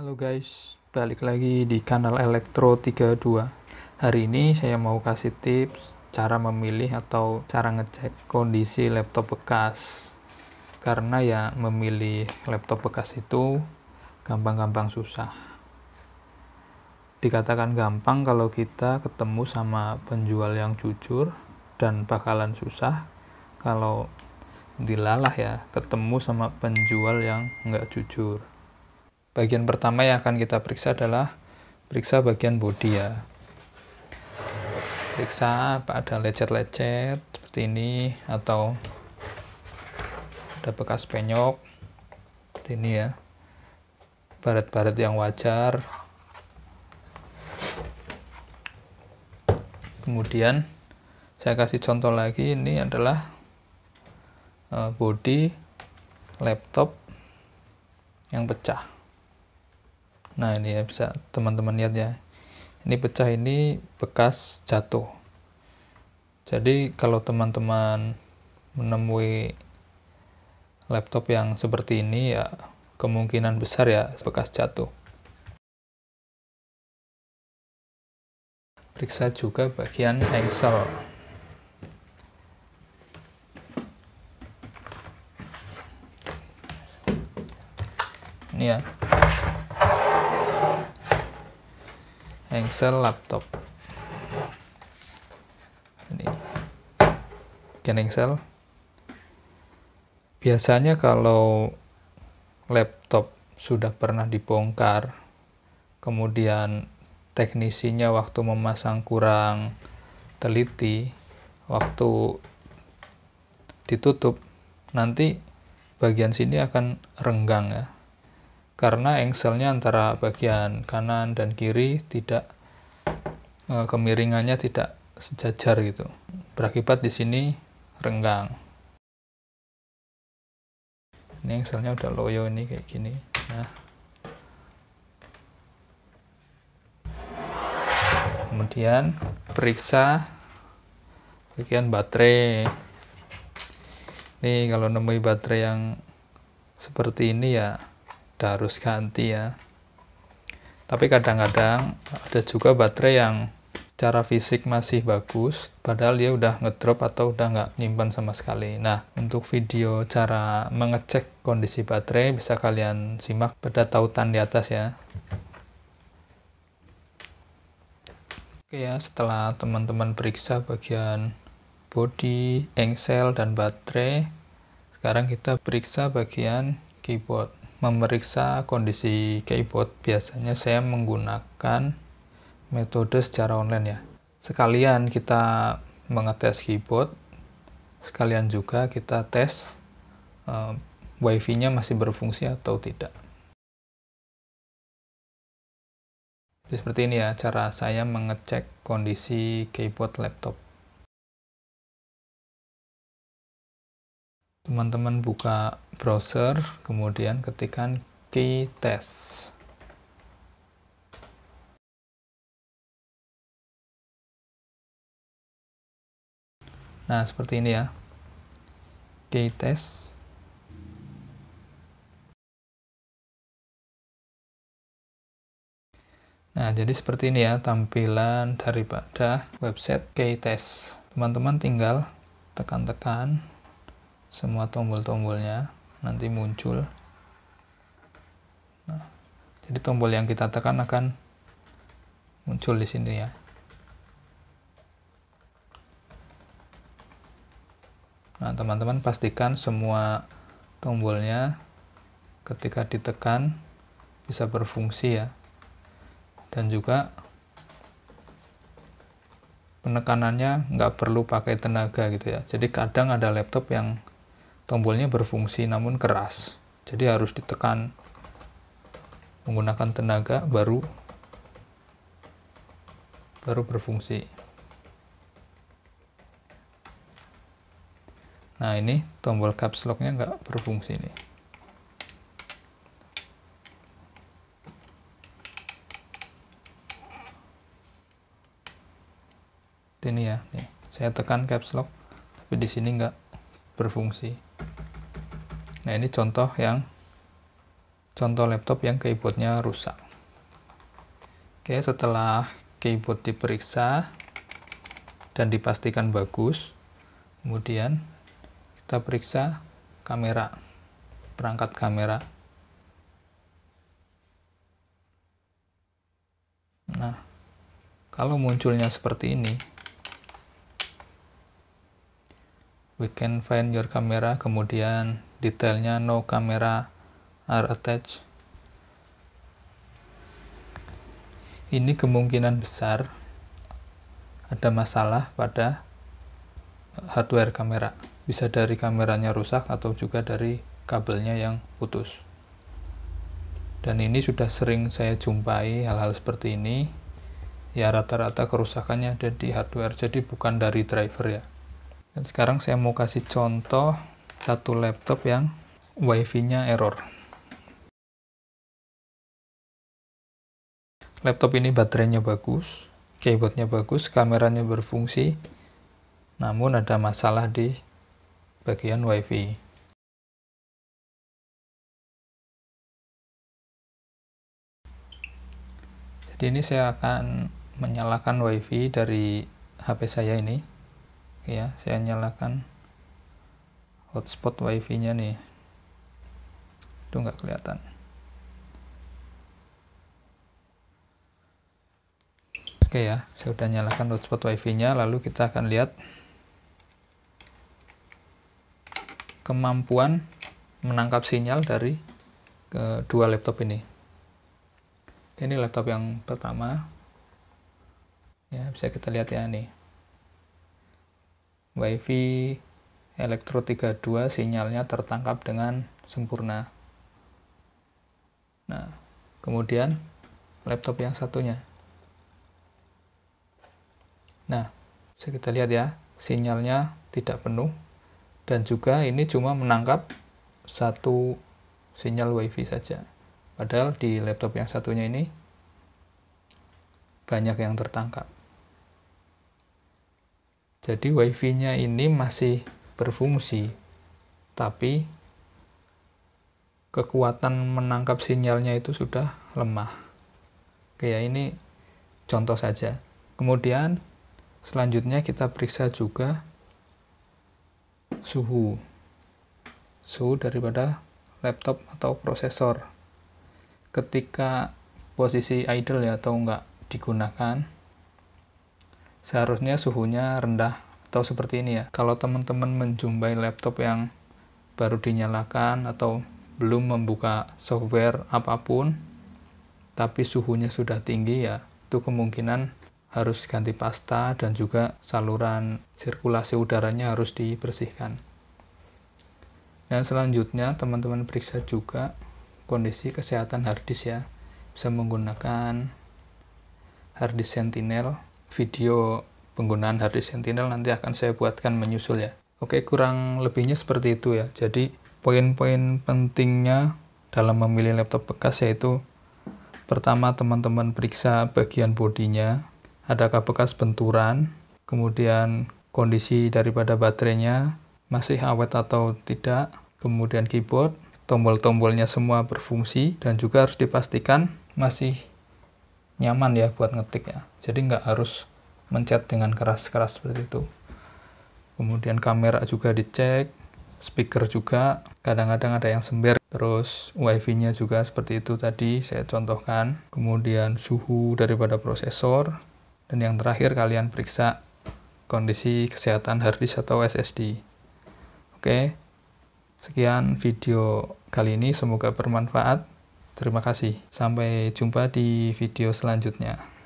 Halo guys, balik lagi di kanal Elektro 32 Hari ini saya mau kasih tips cara memilih atau cara ngecek kondisi laptop bekas Karena ya memilih laptop bekas itu gampang-gampang susah Dikatakan gampang kalau kita ketemu sama penjual yang jujur dan bakalan susah kalau dilalah ya ketemu sama penjual yang nggak jujur Bagian pertama yang akan kita periksa adalah periksa bagian bodi ya. Periksa apa ada lecet-lecet seperti ini atau ada bekas penyok seperti ini ya. Baret-baret yang wajar. Kemudian saya kasih contoh lagi ini adalah eh, body laptop yang pecah nah ini ya bisa teman-teman lihat ya ini pecah ini bekas jatuh jadi kalau teman-teman menemui laptop yang seperti ini ya kemungkinan besar ya bekas jatuh periksa juga bagian engsel ini ya engsel laptop ini bagian engsel biasanya kalau laptop sudah pernah dibongkar kemudian teknisinya waktu memasang kurang teliti waktu ditutup nanti bagian sini akan renggang ya karena engselnya antara bagian kanan dan kiri tidak e, kemiringannya tidak sejajar gitu. Berakibat di sini renggang. Ini engselnya udah loyo ini kayak gini. Nah. Kemudian periksa bagian baterai. Ini kalau nemu baterai yang seperti ini ya kita harus ganti ya tapi kadang-kadang ada juga baterai yang secara fisik masih bagus padahal dia udah ngedrop atau udah nggak nyimpan sama sekali nah untuk video cara mengecek kondisi baterai bisa kalian simak pada tautan di atas ya oke ya setelah teman-teman periksa bagian body, engsel, dan baterai sekarang kita periksa bagian keyboard memeriksa kondisi keyboard biasanya saya menggunakan metode secara online ya. Sekalian kita mengetes keyboard, sekalian juga kita tes uh, wifi-nya masih berfungsi atau tidak. Jadi seperti ini ya cara saya mengecek kondisi keyboard laptop. teman-teman buka browser kemudian ketikkan key test nah seperti ini ya key test Nah, jadi seperti ini ya tampilan daripada website key test Teman-teman tinggal tekan-tekan semua tombol-tombolnya nanti muncul nah, jadi tombol yang kita tekan akan muncul di sini ya nah teman-teman pastikan semua tombolnya ketika ditekan bisa berfungsi ya dan juga penekanannya nggak perlu pakai tenaga gitu ya jadi kadang ada laptop yang Tombolnya berfungsi namun keras, jadi harus ditekan menggunakan tenaga baru baru berfungsi. Nah ini tombol caps lock-nya nggak berfungsi ini. Ini ya, nih saya tekan caps lock, tapi di sini nggak berfungsi. Nah, ini contoh yang contoh laptop yang keyboardnya rusak. Oke, setelah keyboard diperiksa dan dipastikan bagus, kemudian kita periksa kamera, perangkat kamera. Nah, kalau munculnya seperti ini, we can find your camera, kemudian detailnya no camera are attached ini kemungkinan besar ada masalah pada hardware kamera bisa dari kameranya rusak atau juga dari kabelnya yang putus dan ini sudah sering saya jumpai hal-hal seperti ini ya rata-rata kerusakannya ada di hardware jadi bukan dari driver ya dan sekarang saya mau kasih contoh satu laptop yang wifi-nya error. Laptop ini baterainya bagus, keyboardnya bagus, kameranya berfungsi, namun ada masalah di bagian wifi. Jadi ini saya akan menyalakan wifi dari HP saya ini. Ya, saya nyalakan hotspot wifi nya nih itu nggak kelihatan oke ya saya sudah nyalakan hotspot wifi nya lalu kita akan lihat kemampuan menangkap sinyal dari kedua laptop ini ini laptop yang pertama ya bisa kita lihat ya nih wifi elektro 32 sinyalnya tertangkap dengan sempurna. Nah, kemudian laptop yang satunya. Nah, bisa kita lihat ya, sinyalnya tidak penuh dan juga ini cuma menangkap satu sinyal WiFi saja. Padahal di laptop yang satunya ini banyak yang tertangkap. Jadi WiFi-nya ini masih berfungsi, tapi kekuatan menangkap sinyalnya itu sudah lemah. Oke ya, ini contoh saja. Kemudian selanjutnya kita periksa juga suhu. Suhu daripada laptop atau prosesor. Ketika posisi idle ya atau enggak digunakan, seharusnya suhunya rendah atau seperti ini ya kalau teman-teman menjumpai laptop yang baru dinyalakan atau belum membuka software apapun tapi suhunya sudah tinggi ya itu kemungkinan harus ganti pasta dan juga saluran sirkulasi udaranya harus dibersihkan dan selanjutnya teman-teman periksa juga kondisi kesehatan harddisk ya bisa menggunakan harddisk sentinel video penggunaan harddisk Sentinel nanti akan saya buatkan menyusul ya. Oke, kurang lebihnya seperti itu ya. Jadi, poin-poin pentingnya dalam memilih laptop bekas yaitu pertama teman-teman periksa bagian bodinya, adakah bekas benturan, kemudian kondisi daripada baterainya masih awet atau tidak, kemudian keyboard, tombol-tombolnya semua berfungsi dan juga harus dipastikan masih nyaman ya buat ngetik ya. Jadi nggak harus mencet dengan keras-keras seperti itu kemudian kamera juga dicek speaker juga kadang-kadang ada yang sember terus wifi nya juga seperti itu tadi saya contohkan kemudian suhu daripada prosesor dan yang terakhir kalian periksa kondisi kesehatan harddisk atau SSD oke sekian video kali ini semoga bermanfaat terima kasih sampai jumpa di video selanjutnya